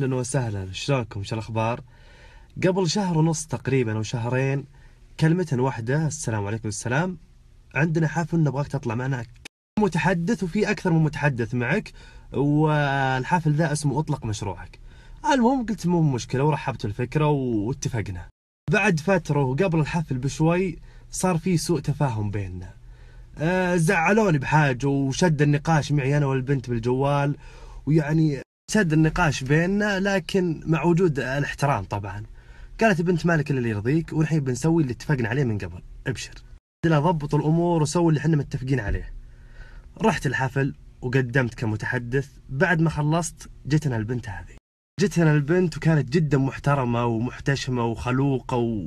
اهلا وسهلا شلونكم شو الاخبار قبل شهر ونص تقريبا او شهرين كلمة واحدة السلام عليكم السلام عندنا حفل نبغاك تطلع معنا متحدث وفي اكثر من متحدث معك والحفل ذا اسمه اطلق مشروعك المهم قلت مو مشكلة ورحبت الفكرة واتفقنا بعد فترة وقبل الحفل بشوي صار في سوء تفاهم بيننا آه، زعلوني بحاجة وشد النقاش معي أنا والبنت بالجوال ويعني سد النقاش بيننا لكن مع وجود الاحترام طبعا قالت بنت مالك اللي يرضيك والحين بنسوي اللي اتفقنا عليه من قبل ابشر عندنا ضبط الامور وسوي اللي احنا متفقين عليه رحت الحفل وقدمت كمتحدث بعد ما خلصت جتنا البنت هذه جتنا البنت وكانت جدا محترمة ومحتشمة وخلوقة و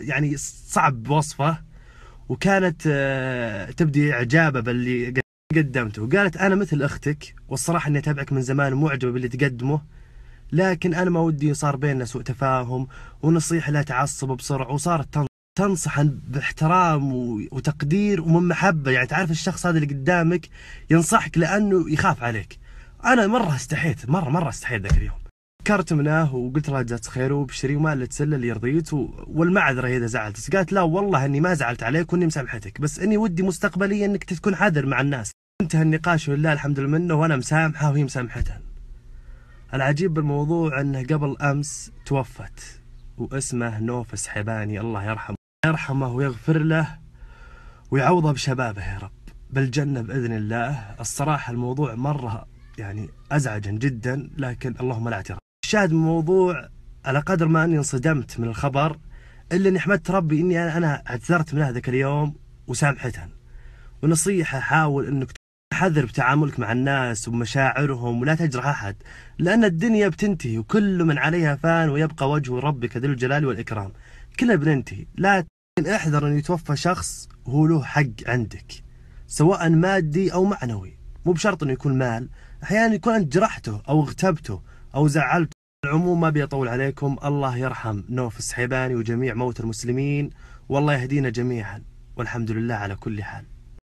يعني صعب وصفه وكانت آه، تبدي إعجابة باللي قدمته قالت انا مثل اختك والصراحه اني اتابعك من زمان ومعجبه باللي تقدمه لكن انا ما ودي صار بيننا سوء تفاهم ونصيحه لا تعصب بسرعه وصارت تنصح باحترام وتقدير ومن محبه يعني تعرف الشخص هذا اللي قدامك ينصحك لانه يخاف عليك انا مره استحيت مره مره استحيت ذاك اليوم فكرت مناه وقلت لها جزاك خير وبشري وما اللي تسلى اللي رضيت و... والمعذره اذا زعلت قالت لا والله اني ما زعلت عليك واني مسامحتك بس اني ودي مستقبليا انك تكون حذر مع الناس انتهى النقاش ولله الحمد منه وانا مسامحه وهي مسامحته العجيب بالموضوع انه قبل امس توفت واسمه نوف السحباني الله يرحمه يرحمه ويغفر له ويعوضه بشبابه يا رب بالجنة بإذن الله الصراحة الموضوع مرة يعني أزعجا جدا لكن اللهم لا اعتراف الشاهد من الموضوع على قدر ما أني انصدمت من الخبر إلا أني حمدت ربي أني أنا اعتذرت منه ذاك اليوم وسامحته ونصيحة حاول أنك حذر بتعاملك مع الناس ومشاعرهم ولا تجرح أحد لأن الدنيا بتنتهي وكل من عليها فان ويبقى وجه ربك ذو الجلال والإكرام كلنا بننتهي لا احذر أن يتوفى شخص هو له حق عندك سواء مادي أو معنوي مو بشرط أنه يكون مال أحيانا يكون أنت جرحته أو اغتبته أو زعلته العموم ما بيطول عليكم الله يرحم نوف السحيباني وجميع موت المسلمين والله يهدينا جميعا والحمد لله على كل حال